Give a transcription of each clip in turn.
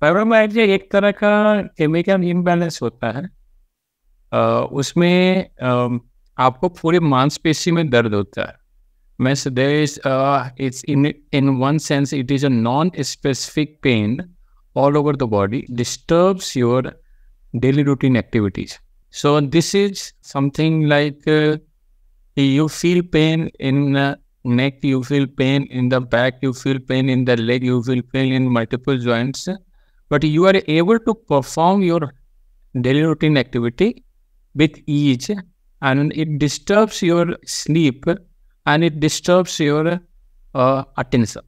फाइब्रोमाइट एक तरह का केमिकल इम्बैलेंस होता है उसमें आपको पूरे मांसपेशी में दर्द होता है means there it's in in one sense it is a non specific pain all over the body disturbs your daily routine activities so this is something like you feel pain in neck you feel pain in the back you feel pain in the leg you feel pain in multiple joints but you are able to perform your daily routine activity with ease and it disturbs your sleep and it disturbs your uh, attention.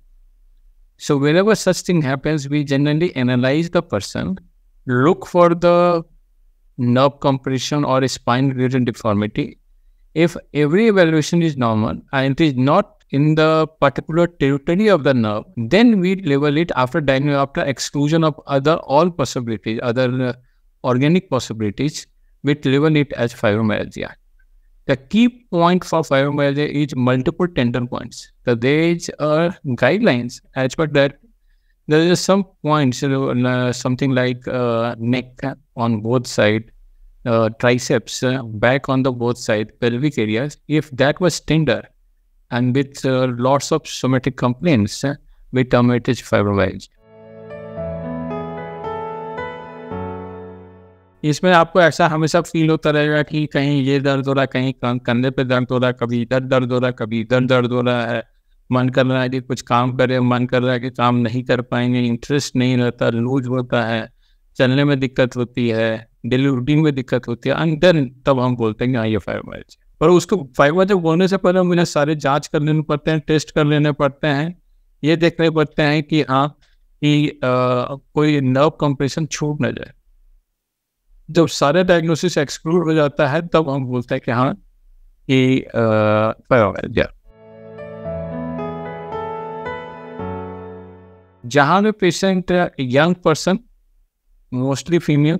So whenever such thing happens, we generally analyze the person, look for the nerve compression or spine region deformity. If every evaluation is normal and it is not in the particular territory of the nerve. Then we label it after after exclusion of other all possibilities, other uh, organic possibilities, we label it as fibromyalgia. The key point for fibromyalgia is multiple tender points. So there is uh, guidelines as per that there is some points, uh, something like uh, neck on both side, uh, triceps, uh, back on the both side, pelvic areas. If that was tender, and with uh, lots of somatic complaints, uh, with dermatitis fibromyalgia. इसमें आपको ऐसा हमेशा feel होता रहेगा कि कहीं ये दर्द हो रहा है कहीं कंधे पे दर्द हो रहा है कभी इधर दर्द हो रहा है कभी इधर दर्द हो रहा है मन कर रहा है कि कुछ काम करे मन कर रहा है कि काम नहीं कर पाएंगे इंटरेस्ट नहीं रहता लूज होता है चलने में दिक्कत होती है डेली रूटीन में दिक्कत होती है एंड देन तब हम बोलते हैं कि हाँ ये फाइब्रोमाइल्स है पर उसको फाइबर जब बोलने से पहले उन्हें सारे जांच कर लेने पड़ते हैं टेस्ट कर लेने पड़ते हैं ये देखने पड़ते हैं कि हाँ कि कोई नर्व कंप्रेशन छूट ना जाए जब सारे डायग्नोसिस एक्सक्लूड हो जाता है तब हम बोलते हैं कि हाँ कि जहाँ पे patient young person mostly female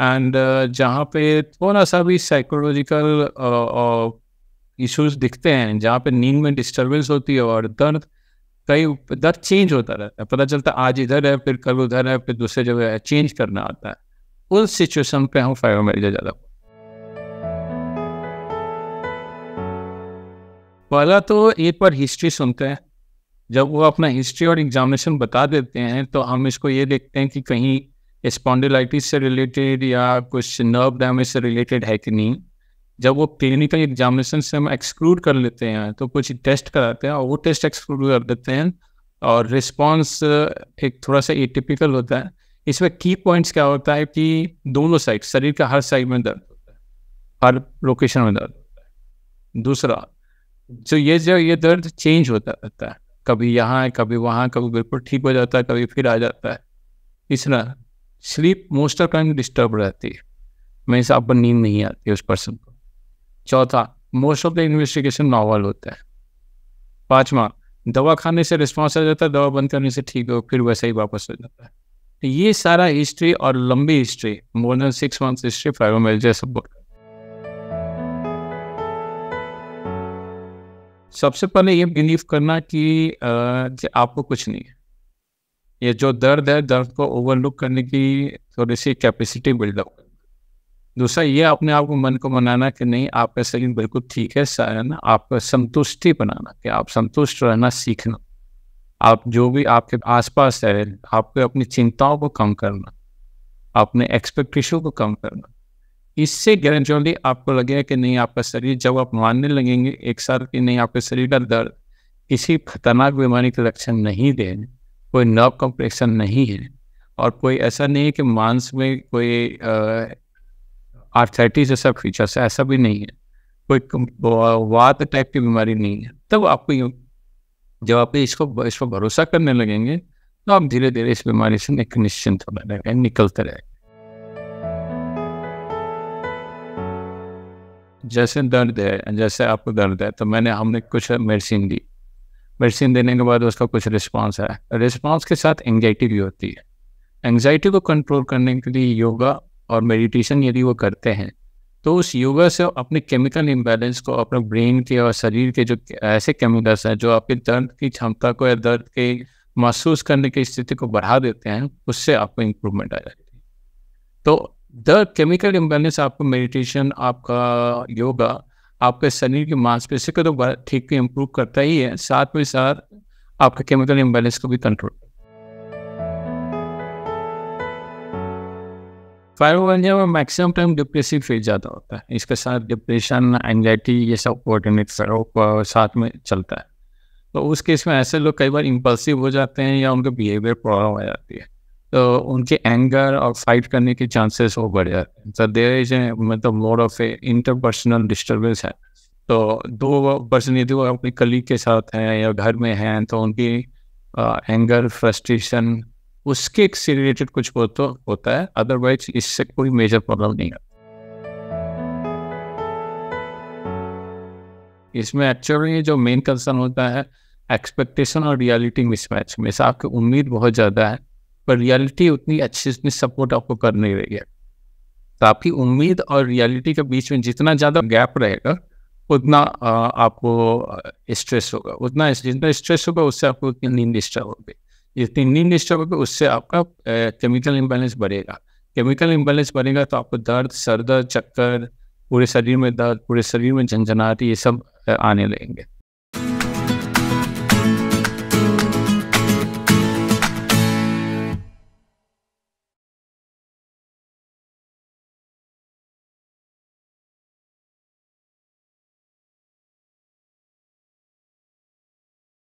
and uh, जहाँ पे थोड़ा सा भी साइकोलॉजिकल इश्यूज uh, uh, दिखते हैं जहाँ पे नींद में डिस्टर्बेंस होती है और दर्द कई दर्द चेंज होता रहता है पता चलता है आज इधर है फिर कल उधर है फिर दूसरे जगह है चेंज करना आता है उस सिचुएशन पे हम जाए ज़्यादा पहला तो एक बार हिस्ट्री सुनते हैं जब वो अपना हिस्ट्री और एग्जामिनेशन बता देते हैं तो हम इसको ये देखते हैं कि कहीं स्पॉन्डिलाइटिस से रिलेटेड या कुछ नर्व डैमेज से रिलेटेड है कि नहीं जब वो क्लिनिकल एग्जामिनेशन से हम एक्सक्लूड कर लेते हैं तो कुछ टेस्ट कराते हैं और वो टेस्ट एक्सक्लूड कर देते हैं और रिस्पॉन्स uh, एक थोड़ा सा एटिपिकल होता है इसमें की पॉइंट्स क्या होता है कि दोनों साइड शरीर का हर साइड में दर्द होता है हर लोकेशन में दर्द होता है दूसरा जो ये जो ये दर्द चेंज होता रहता है कभी यहाँ है कभी वहाँ कभी बिल्कुल ठीक हो जाता है कभी फिर आ जाता है तीसरा sleep most of time disturb रहती है मेरे हिसाब पर नींद नहीं आती उस पर्सन को चौथा most of the investigation normal होता है पाँचवा दवा खाने से रिस्पॉन्स आ जाता है दवा बंद करने से ठीक हो फिर वैसे ही वापस हो जाता है तो ये सारा हिस्ट्री और लंबी history more than six month history सब सपोर्ट सबसे पहले ये बिलीव करना कि आपको कुछ नहीं है ये जो दर्द है दर्द को ओवरलुक करने की थोड़ी सी कैपेसिटी बिल्डअप दूसरा ये अपने आप को मन को मनाना कि नहीं आपका शरीर बिल्कुल ठीक है ना आपका संतुष्टि बनाना कि आप संतुष्ट रहना सीखना आप जो भी आपके आसपास है आपको अपनी चिंताओं को कम करना अपने एक्सपेक्टेशन को कम करना इससे ग्रेजुअली आपको लगेगा कि नहीं आपका शरीर जब आप मानने लगेंगे एक साल कि नहीं आपके शरीर का दर्द किसी खतरनाक बीमारी के लक्षण नहीं देंगे कोई नर्व कम्प्रेशन नहीं है और कोई ऐसा नहीं है कि मांस में कोई आर्थराइटिस जैसा फीचर्स है ऐसा भी नहीं है कोई वात टाइप की बीमारी नहीं है तब आपको जब आप इसको इस पर भरोसा करने लगेंगे तो आप धीरे धीरे इस बीमारी से निश्चिंत होने लगेंगे निकलते रहेगा जैसे दर्द है जैसे आपको दर्द है तो मैंने हमने कुछ मेडिसिन दी मेडिसिन देने के बाद उसका कुछ रिस्पॉन्स है रिस्पॉन्स के साथ एंगजाइटी भी होती है एंगजाइटी को कंट्रोल करने के लिए योगा और मेडिटेशन यदि वो करते हैं तो उस योगा से अपने केमिकल इम्बेलेंस को अपने ब्रेन के और शरीर के जो ऐसे केमिकल्स हैं जो आपके दर्द की क्षमता को या दर्द के महसूस करने की स्थिति को बढ़ा देते हैं उससे आपको इम्प्रूवमेंट आ जाती है तो द केमिकल इम्बेलेंस आपको मेडिटेशन आपका योगा आपके शरीर की मांसपेशी को तो ठीक इम्प्रूव करता ही है साथ में साथ आपके केमिकल इम्बेलेंस को भी कंट्रोल फाइब्रोमेलिया में मैक्सिमम टाइम डिप्रेसिव फेज ज़्यादा होता है इसके साथ डिप्रेशन एंगजाइटी ये सब कोऑर्डिनेट साथ में चलता है तो उस केस में ऐसे लोग कई बार इम्पल्सिव हो जाते हैं या उनके बिहेवियर प्रॉब्लम आ जाती है तो उनके एंगर और फाइट करने के चांसेस हो बढ़ जाते हैं तो देर इज ए मतलब more of a interpersonal disturbance है तो दो पर्सन यदि वो अपने कलीग के साथ हैं या घर में हैं तो उनकी एंगर फ्रस्ट्रेशन उसके से रिलेटेड कुछ हो तो होता है अदरवाइज इससे कोई मेजर प्रॉब्लम नहीं है इसमें एक्चुअली जो मेन कंसर्न होता है एक्सपेक्टेशन और रियलिटी मिसमैच में आपकी उम्मीद बहुत ज़्यादा है पर रियलिटी उतनी अच्छी उतनी सपोर्ट आपको कर नहीं रही है तो आपकी उम्मीद और रियलिटी के बीच में जितना ज़्यादा गैप रहेगा उतना आपको स्ट्रेस होगा उतना जितना स्ट्रेस होगा उससे आपको उतनी नींद डिस्टर्ब होगी जितनी नींद डिस्टर्ब होगी उससे आपका केमिकल इम्बेलेंस बढ़ेगा केमिकल इम्बेलेंस बढ़ेगा तो आपको दर्द सर दर्द चक्कर पूरे शरीर में दर्द पूरे शरीर में झंझनाहट ये सब आने लगेंगे